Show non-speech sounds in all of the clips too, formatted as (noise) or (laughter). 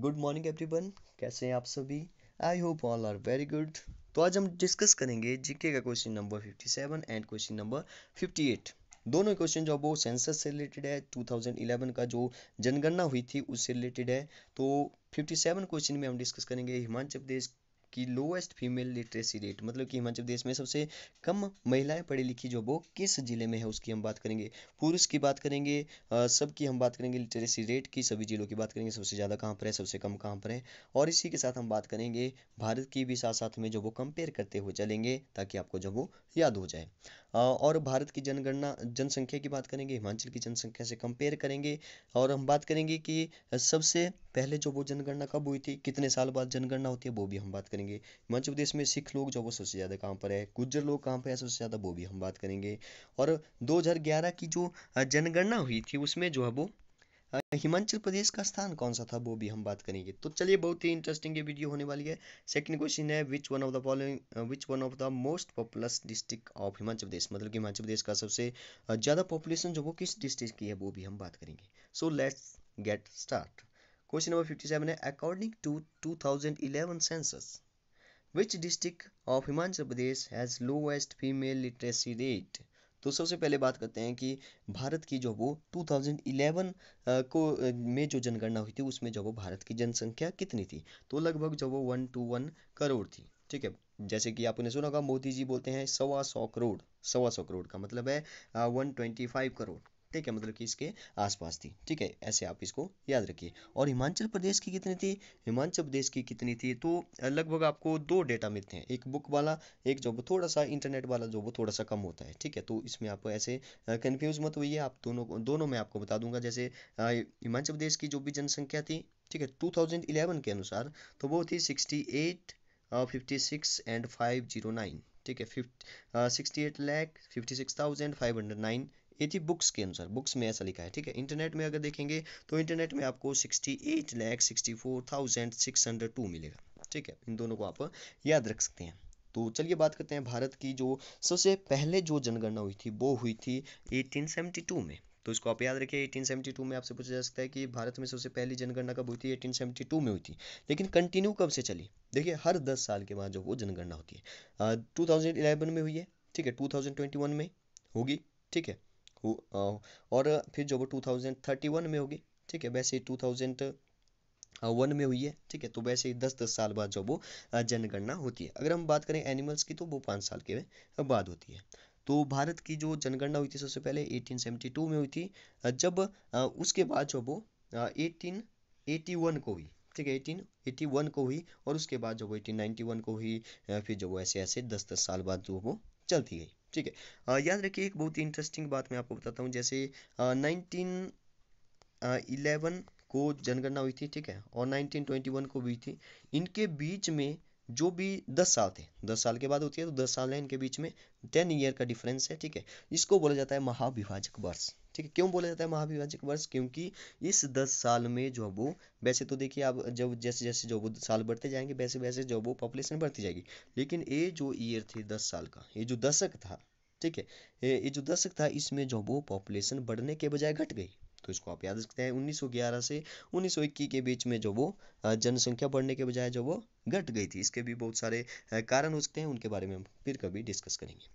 good morning everyone कैसे हैं आप सभी I hope all are very good तो आज हम डिस्कस करेंगे जीके का question number 57 and question number 58 दोनों क्वेश्चन जो वो सेंसस से रिलेटेड है 2011 का जो जनगणना हुई थी उससे रिलेटेड है तो 57 क्वेश्चन में हम डिस्कस करेंगे हिमाचल प्रदेश कि लोएस्ट फीमेल लिटरेसी रेट मतलब कि हिमाचल प्रदेश में सबसे कम महिलाएं पढ़ी लिखी जो वो किस ज़िले में है उसकी हम बात करेंगे पुरुष की बात करेंगे सबकी हम बात करेंगे लिटरेसी रेट की सभी ज़िलों की बात करेंगे सबसे ज़्यादा कहाँ पर है सबसे कम कहाँ पर है और इसी के साथ हम बात करेंगे भारत की भी साथ साथ में जो वो कंपेयर करते हुए चलेंगे ताकि आपको जो वो याद हो जाए और भारत की जनगणना जनसंख्या की बात करेंगे हिमाचल की जनसंख्या से कंपेयर करेंगे और हम बात करेंगे कि सबसे पहले जो वो जनगणना कब हुई थी कितने साल बाद जनगणना होती है वो भी हम बात करेंगे हिमाचल प्रदेश में सिख लोग जो वो सबसे ज़्यादा कहाँ पर है गुज्जर लोग कहाँ पर है सबसे ज़्यादा वो भी हम बात करेंगे और 2011 की जो जनगणना हुई थी उसमें जो है वो हाँ, हिमाचल प्रदेश का स्थान कौन सा था वो भी हम बात करेंगे तो चलिए बहुत ही इंटरेस्टिंग ये वीडियो होने वाली है सेकंड क्वेश्चन है which one of the following which one of the most populous district of Himachal Pradesh मतलब कि हिमाचल प्रदेश का सबसे uh, ज़्यादा पॉपुलेशन जो वो किस डिस्ट्रिक्ट की है वो भी हम बात करेंगे so let's get start question number fifty seven है according to two thousand eleven census which district of Himachal Pradesh has lowest female literacy rate तो सबसे पहले बात करते हैं कि भारत की जो वो 2011 को में जो जनगणना हुई थी उसमें जो वो भारत की जनसंख्या कितनी थी तो लगभग जो वो वन टू वन करोड़ थी ठीक है जैसे कि आपने सुना होगा मोदी जी बोलते हैं सवा सौ करोड़ सवा सौ करोड़ का मतलब है वन ट्वेंटी फाइव करोड़ ठीक है मतलब कि इसके आसपास थी ठीक है ऐसे आप इसको याद रखिए और हिमाचल प्रदेश की कितनी थी हिमाचल प्रदेश की कितनी थी तो लगभग आपको दो डेटा मिलते हैं एक बुक वाला एक जो थोड़ा सा इंटरनेट वाला जो वो थोड़ा सा कम होता है ठीक है तो इसमें आप ऐसे कन्फ्यूज मत होइए आप दोनों दोनों में आपको बता दूंगा जैसे हिमाचल प्रदेश की जो भी जनसंख्या थी ठीक है टू के अनुसार तो वो थी सिक्सटी फिफ्टी एंड फाइव ठीक है fifty sixty eight lakh fifty six thousand five hundred nine ये थी बुक्स के अनुसार बुक्स में ऐसा लिखा है ठीक है इंटरनेट में अगर देखेंगे तो इंटरनेट में आपको sixty eight lakh sixty four thousand six hundred two मिलेगा ठीक है इन दोनों को आप याद रख सकते हैं तो चलिए बात करते हैं भारत की जो सबसे पहले जो जनगणना हुई थी वो हुई थी एटीन टू में तो इसको आप याद रखिए 1872 में आपसे पूछा जा सकता है कि भारत में सबसे पहली जनगणना कब हुई थी 1872 में हुई थी लेकिन कंटिन्यू कब से चली देखिए हर 10 साल के बाद जो वो जनगणना होती है uh, 2011 में हुई है ठीक है 2021 में होगी ठीक है और फिर जो वो टू थाउजेंड थर्टी वन में होगी ठीक है वैसे टू थाउजेंड वन में हुई है ठीक है तो वैसे ही दस दस साल बाद जो वो जनगणना होती है अगर हम बात करें एनिमल्स की तो वो पाँच साल के बाद होती है तो भारत की जो जनगणना हुई थी सबसे पहले 1872 में हुई थी जब उसके बाद जो वो 1881 को हुई ठीक है 1881 को हुई और उसके बाद जो वो 1891 को हुई फिर जो वो ऐसे ऐसे दस दस साल बाद जो वो चलती गई ठीक है याद रखिए एक बहुत ही इंटरेस्टिंग बात मैं आपको बताता हूँ जैसे नाइनटीन इलेवन को जनगणना हुई थी ठीक है और 1921 को हुई थी इनके बीच में जो भी दस साल थे दस साल के बाद होती है तो दस साल है इनके बीच में टेन ईयर का डिफरेंस है ठीक है इसको बोला जाता है महाविभाजक वर्ष ठीक है क्यों बोला जाता है महाविभाजक वर्ष क्योंकि इस दस साल में जो वो वैसे तो देखिए आप जब जैसे जैसे जो वो साल बढ़ते जाएंगे वैसे वैसे जो वो पॉपुलेशन बढ़ती जाएगी लेकिन ये जो ईयर थे दस साल का ये जो दशक था ठीक है ये जो दशक था इसमें जो वो पॉपुलेशन बढ़ने के बजाय घट गई तो इसको आप याद रखते हैं 1911 से 1921 के बीच में जो वो जनसंख्या बढ़ने के बजाय जो वो घट गई थी इसके भी बहुत सारे कारण हो सकते हैं उनके बारे में हम फिर कभी डिस्कस करेंगे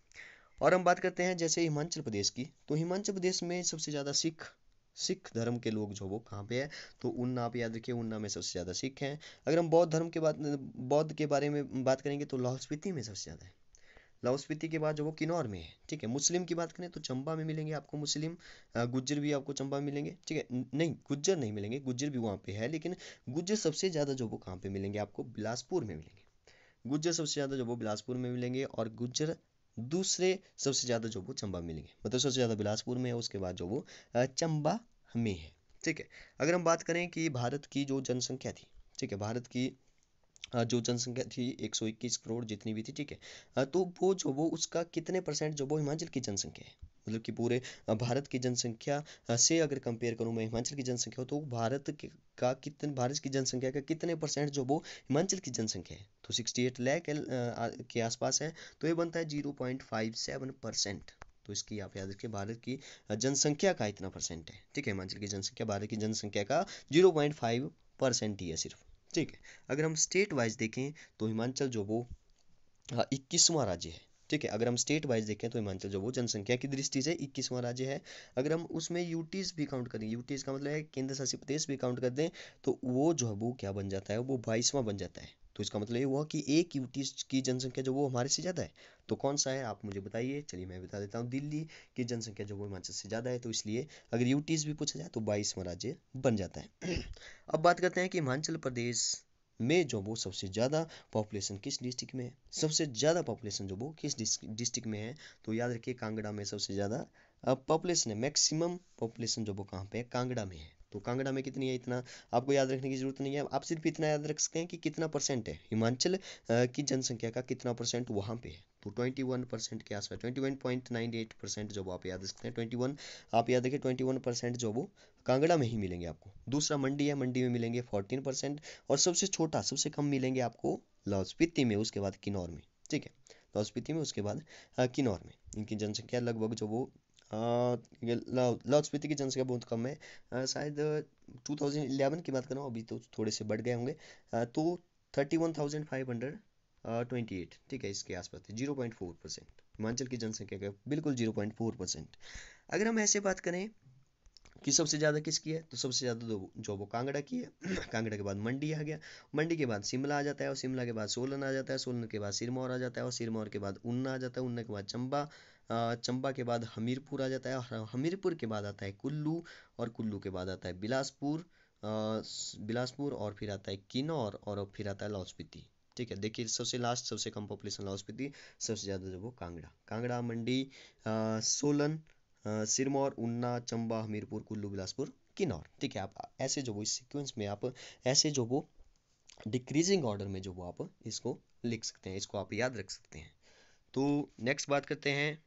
और हम बात करते हैं जैसे हिमाचल प्रदेश की तो हिमाचल प्रदेश में सबसे ज़्यादा सिख सिख धर्म के लोग जो वो कहाँ पे है तो उन्ना आप याद रखिए उन्ना में सबसे ज़्यादा सिख हैं अगर हम बौद्ध धर्म के बाद बौद्ध के बारे में बात करेंगे तो लाहौल स्पीति में सबसे ज़्यादा है लाहौल स्पीति के बाद जो वो किन्नौर में है ठीक है मुस्लिम की बात करें तो चंबा में मिलेंगे आपको मुस्लिम गुज्जर भी आपको चंबा में मिलेंगे ठीक है नहीं गुज्जर नहीं मिलेंगे गुज्जर भी वहाँ पे है लेकिन गुज्जर सबसे ज़्यादा जो वो कहाँ पे मिलेंगे आपको बिलासपुर में मिलेंगे गुज्जर सबसे ज़्यादा जो वो बिलासपुर में मिलेंगे और गुज्जर दूसरे सबसे ज़्यादा जो वो चंबा में मिलेंगे मतलब सबसे ज़्यादा बिलासपुर में है उसके बाद जो वो चंबा में है ठीक है अगर हम बात करें कि भारत की जो जनसंख्या थी ठीक है भारत की जो जनसंख्या थी 121 करोड़ जितनी भी थी ठीक है तो वो जो वो उसका कितने परसेंट जो वो हिमाचल की जनसंख्या है मतलब कि पूरे भारत की जनसंख्या से अगर कंपेयर करूँ मैं हिमाचल की जनसंख्या तो भारत का कितने भारत की जनसंख्या का कितने परसेंट जो वो हिमाचल की जनसंख्या है तो सिक्सटी एट लैख के आसपास है तो ये बनता है zero point five seven percent तो इसकी आप याद रखिए भारत की जनसंख्या का इतना परसेंट है ठीक है हिमाचल की जनसंख्या भारत की जनसंख्या का जीरो पॉइंट फाइव परसेंट ही है सिर्फ ठीक है अगर हम स्टेट वाइज देखें तो हिमाचल जो वो इक्कीसवां राज्य है ठीक है अगर हम स्टेट वाइज देखें तो हिमाचल जो वो जनसंख्या की दृष्टि से इक्कीसवां राज्य है अगर हम उसमें यूटीज भी काउंट करें यूटीज का मतलब है केंद्र शासित प्रदेश भी काउंट कर दें तो वो जो है वो क्या बन जाता है वो बाईसवां बन जाता है तो इसका मतलब ये हुआ कि एक यूटी की जनसंख्या जो वो हमारे से ज़्यादा है तो कौन सा है आप मुझे बताइए चलिए मैं बता देता हूँ दिल्ली की जनसंख्या जो वो हिमाचल से ज़्यादा है तो इसलिए अगर यूटीज भी पूछा जाए तो बाईसवां राज्य बन जाता है (clears throat) अब बात करते हैं कि हिमाचल प्रदेश में जो वो सबसे ज़्यादा पॉपुलेशन किस डिस्ट्रिक्ट में है सबसे ज़्यादा पॉपुलेशन जो वो किस डिस्ट्रिक्ट में है तो याद रखिए कांगड़ा में सबसे ज़्यादा पॉपुलेशन है मैक्सिमम पॉपुलेशन जो वो कहाँ पे है कांगड़ा में है तो कांगड़ा में कितनी है इतना आपको याद रखने की जरूरत नहीं है आप सिर्फ इतना याद रख सकते हैं कि कितना परसेंट है हिमाचल की जनसंख्या का कितना परसेंट वहाँ पे है तो 21 परसेंट के आसपास 21.98 परसेंट जो आप याद रखते हैं हैं 21 आप याद रखें 21 परसेंट जो वो कांगड़ा में ही मिलेंगे आपको दूसरा मंडी है मंडी में मिलेंगे 14 परसेंट और सबसे छोटा सबसे कम मिलेंगे आपको लाहौल में उसके बाद किन्नौर में ठीक है लाहौल में उसके बाद किन्नौर में इनकी जनसंख्या लगभग जो वो लाहौल स्पीति की जनसंख्या बहुत कम है शायद 2011 की बात करूँ अभी तो थोड़े से बढ़ गए होंगे तो 31,528 ठीक है इसके आसपास zero point four percent Himachal की जनसंख्या का बिल्कुल जीरो पॉइंट फोर परसेंट अगर हम ऐसे बात करें कि सबसे ज़्यादा किसकी है तो सबसे ज़्यादा तो जो वो कांगड़ा की है (clears throat) कांगड़ा के बाद मंडी आ गया मंडी के बाद शिमला आ जाता है और शिमला के बाद सोलन आ जाता है सोलन के बाद सिरमौर आ जाता है और सिरमौर के बाद ऊना आ जाता है ऊना के बाद चंबा चंबा के बाद हमीरपुर आ जाता है हमीरपुर के बाद आता है कुल्लू और कुल्लू के बाद आता है बिलासपुर बिलासपुर और फिर आता है किन्नौर और फिर आता है लाहौल स्पीति ठीक है देखिए सबसे लास्ट सबसे कम पॉपुलेशन लाहौल स्पीति सबसे ज़्यादा जो वो कांगड़ा कांगड़ा मंडी सोलन सिरमौर उन्ना चंबा हमीरपुर कुल्लू बिलासपुर किन्नौर ठीक है आप ऐसे जो वो इस सिक्वेंस में आप ऐसे जो वो डिक्रीजिंग ऑर्डर में जो वो आप इसको लिख सकते हैं इसको आप याद रख सकते हैं तो नेक्स्ट बात करते हैं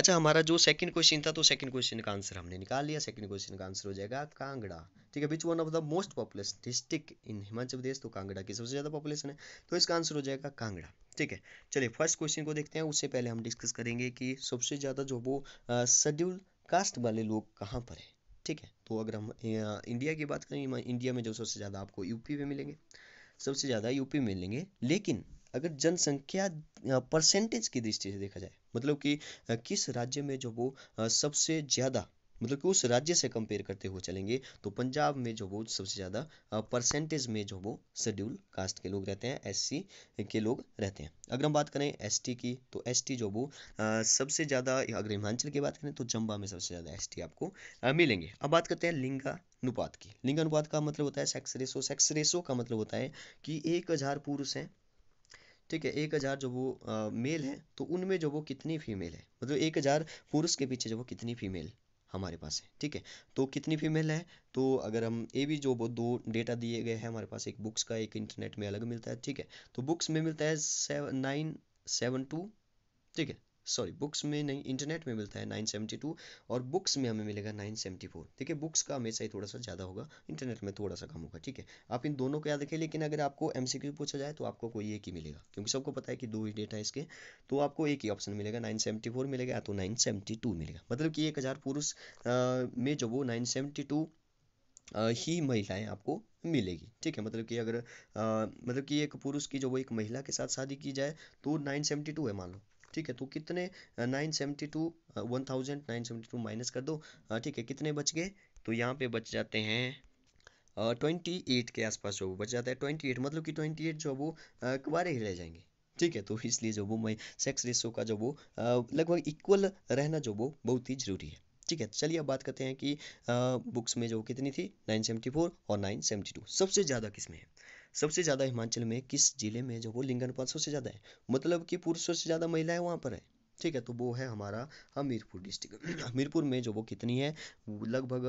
अच्छा हमारा जो सेकंड क्वेश्चन था तो सेकंड क्वेश्चन का आंसर हमने निकाल लिया सेकंड क्वेश्चन का आंसर हो जाएगा कांगड़ा ठीक है which one of the most popular district in Himachal Pradesh तो कांगड़ा की सबसे ज़्यादा पॉपुलेशन है तो इसका आंसर हो जाएगा कांगड़ा ठीक है चलिए फर्स्ट क्वेश्चन को देखते हैं उससे पहले हम डिस्कस करेंगे कि सबसे ज़्यादा जो वो शेड्यूल कास्ट वाले लोग कहाँ पर है ठीक है तो अगर हम इंडिया की बात करें इंडिया में जो सबसे ज़्यादा आपको यूपी में मिलेंगे सबसे ज़्यादा यूपी में मिलेंगे लेकिन अगर जनसंख्या परसेंटेज की दृष्टि से देखा जाए मतलब कि किस राज्य में जो वो सबसे ज़्यादा मतलब कि उस राज्य से कंपेयर करते हुए चलेंगे तो पंजाब में जो वो सबसे ज़्यादा परसेंटेज में जो वो शेड्यूल कास्ट के लोग रहते हैं एससी के लोग रहते हैं अगर हम बात करें एसटी की तो एसटी जो वो सबसे ज़्यादा अगर हिमाचल की बात करें तो चंबा में सबसे ज़्यादा एसटी आपको मिलेंगे अब बात करते हैं लिंगा अनुपात की लिंगानुपात का मतलब होता है सेक्स रेशो सेक्स रेशो का मतलब होता है कि एक हज़ार पुरुष हैं ठीक है एक हज़ार जो वो आ, मेल है तो उनमें जो वो कितनी फीमेल है मतलब एक हज़ार पुरुष के पीछे जो वो कितनी फीमेल हमारे पास है ठीक है तो कितनी फीमेल है तो अगर हम ये भी जो वो दो डेटा दिए गए हैं हमारे पास एक बुक्स का एक इंटरनेट में अलग मिलता है ठीक है तो बुक्स में मिलता है सेवन नाइन सेवन टू ठीक है सॉरी बुक्स में नहीं इंटरनेट में मिलता है नाइन सेवेंटी टू और बुक्स में हमें मिलेगा नाइन सेवेंटी फोर ठीक है बुक्स का हमेशा ही थोड़ा सा ज़्यादा होगा इंटरनेट में थोड़ा सा कम होगा ठीक है आप इन दोनों को याद रखें लेकिन अगर आपको एम सी क्यू पूछा जाए तो आपको कोई एक ही मिलेगा क्योंकि सबको पता है कि दो ही डेटा है इसके तो आपको एक ही ऑप्शन मिलेगा नाइन सेवेंटी फोर मिलेगा या तो नाइन सेवेंटी टू मिलेगा मतलब कि एक हज़ार पुरुष में जो वो नाइन टू ही महिलाएं आपको मिलेगी ठीक है मतलब कि अगर आ, मतलब कि एक पुरुष की जो वो एक महिला के साथ शादी की जाए तो नाइन टू है मान लो ठीक है तो कितने nine seventy two one thousand nine seventy two minus कर दो ठीक है कितने बच गए तो यहाँ पे बच जाते हैं ट्वेंटी एट के आसपास जो वो बच जाता है ट्वेंटी एट मतलब कि ट्वेंटी एट जो वो कुबारे ही रह जाएंगे ठीक है तो इसलिए जो वो मैं सेक्स रेशो का जो वो लगभग इक्वल रहना जो वो बहुत ही ज़रूरी है ठीक है चलिए अब बात करते हैं कि आ, बुक्स में जो कितनी थी 974 और 972 सबसे ज़्यादा किस में है सबसे ज़्यादा हिमाचल में किस ज़िले में जो वो अनुपात सबसे ज़्यादा है मतलब कि पुरुषों से ज़्यादा महिलाएं वहाँ पर है ठीक है तो वो है हमारा हमीरपुर डिस्ट्रिक्ट (clears throat) हमीरपुर में जो वो कितनी है लगभग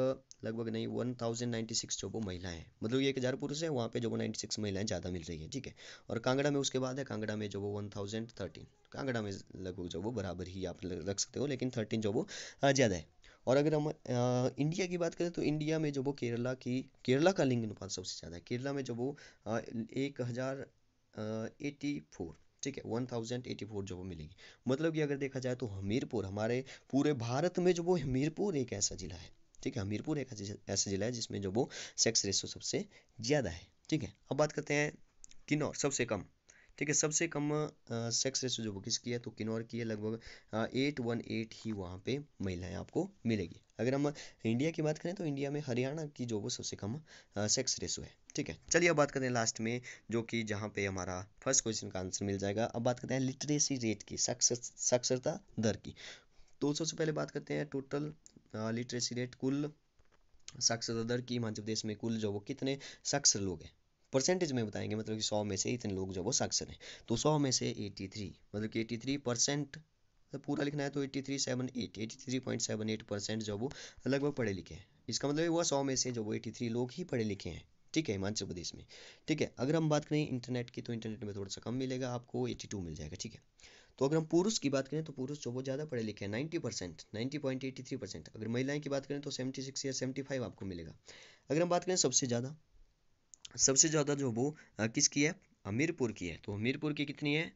लगभग नहीं वन थाउजेंड नाइन्टी सिक्स जो वो महिलाएं हैं मतलब ये एक हज़ार पुरुष है वहाँ पे जो वो नाइन्टी सिक्स महिलाएं ज़्यादा मिल रही है ठीक है और कांगड़ा में उसके बाद है कांगड़ा में जो वो वन थाउजेंड थर्टीन कांगड़ा में लगभग जो वो बराबर ही आप रख सकते हो लेकिन थर्टीन जो वो ज़्यादा है और अगर हम इंडिया की बात करें तो इंडिया में जो वो केरला की केरला का लिंग अनुपात सबसे ज़्यादा है केरला में जो वो एक हज़ार एटी फोर ठीक है वन थाउजेंड एटी फोर जो वो मिलेगी मतलब कि अगर देखा जाए तो हमीरपुर हमारे पूरे भारत में जो वो हमीरपुर एक ऐसा ज़िला है ठीक है हमीरपुर एक ऐसा जिला है जिसमें जो वो सेक्स रेशो सबसे ज़्यादा है ठीक है अब बात करते हैं किन्नौर सबसे कम ठीक है सबसे कम सेक्स रेशो जो किसकी है तो किन्नौर की है लगभग एट वन एट ही वहाँ पे महिलाएं आपको मिलेगी अगर हम इंडिया की बात करें तो इंडिया में हरियाणा की जो वो सबसे कम सेक्स रेशो है ठीक है चलिए अब बात करते हैं लास्ट में जो कि जहाँ पे हमारा फर्स्ट क्वेश्चन का आंसर मिल जाएगा अब बात करते हैं लिटरेसी रेट की साक्षरता दर की तो सबसे पहले बात करते हैं टोटल लिटरेसी रेट कुल साक्षरता दर की हिमाचल प्रदेश में कुल जो वो कितने साक्षर लोग हैं परसेंटेज में बताएंगे मतलब कि सौ में से इतने लोग जो वो साक्षर हैं तो सौ में से एट्टी थ्री मतलब कि एट्टी थ्री परसेंट मतलब पूरा लिखना है तो eighty three seven eight eighty three point seven eight percent जो वो लगभग पढ़े लिखे हैं इसका मतलब वह सौ में से जो वो एट्टी थ्री लोग ही पढ़े लिखे हैं ठीक है हिमाचल प्रदेश में ठीक है अगर हम बात करें इंटरनेट की तो इंटरनेट में थोड़ा सा कम मिलेगा आपको एट्टी टू मिल जाएगा ठीक है तो अगर हम पुरुष की बात करें तो पुरुष जो बहुत ज़्यादा पढ़े लिखे हैं ninety percent ninety point eighty three percent अगर महिलाएं की बात करें तो सेवेंटी सिक्स या सेवेंटी फाइव आपको मिलेगा अगर हम बात करें सबसे ज़्यादा सबसे ज़्यादा जो वो किसकी है हमीरपुर की है तो हमीरपुर की कितनी है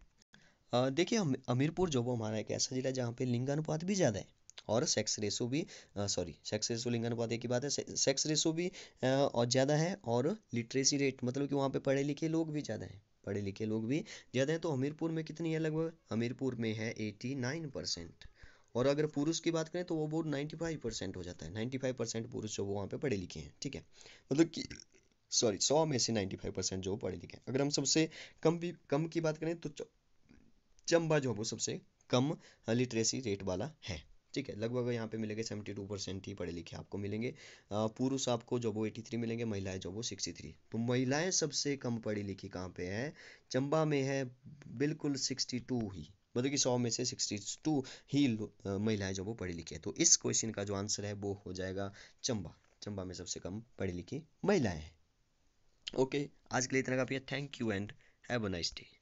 देखिए हमीरपुर जो वो हमारा एक ऐसा जिला है जहाँ पे लिंगानुपात भी ज़्यादा है और सेक्स रेशो भी सॉरी सेक्स रेशो लिंगानुपात एक ही बात है से, सेक्स रेशो भी आ, और ज़्यादा है और लिटरेसी रेट मतलब कि वहाँ पे पढ़े लिखे लोग भी ज़्यादा हैं पढ़े लिखे लोग भी ज़्यादा हैं तो हमीरपुर में कितनी है लगभग हमीरपुर में है एटी नाइन परसेंट और अगर पुरुष की बात करें तो वो बोर्ड नाइन्टी फाइव परसेंट हो जाता है नाइन्टी फाइव परसेंट पुरुष जो वो वहाँ पे पढ़े लिखे हैं ठीक है मतलब कि सॉरी सौ में से नाइन्टी फाइव परसेंट जो पढ़े लिखे हैं अगर हम सबसे कम भी कम की बात करें तो चंबा जो है वो सबसे कम लिटरेसी हाँ, रेट वाला है ठीक है लगभग यहाँ पे मिलेंगे सेवेंटी टू परसेंट ही पढ़े लिखे आपको मिलेंगे पुरुष आपको जो वो एटी थ्री मिलेंगे महिलाएं जो वो सिक्सटी थ्री तो महिलाएं सबसे कम पढ़ी लिखी कहाँ पे है चंबा में है बिल्कुल सिक्सटी टू ही मतलब कि सौ में से सिक्सटी टू ही महिलाएं जो वो पढ़ी लिखी है तो इस क्वेश्चन का जो आंसर है वो हो जाएगा चंबा चंबा में सबसे कम पढ़ी लिखी महिलाएं हैं ओके आज के लिए इतना काफ़ी है thank you and have a nice day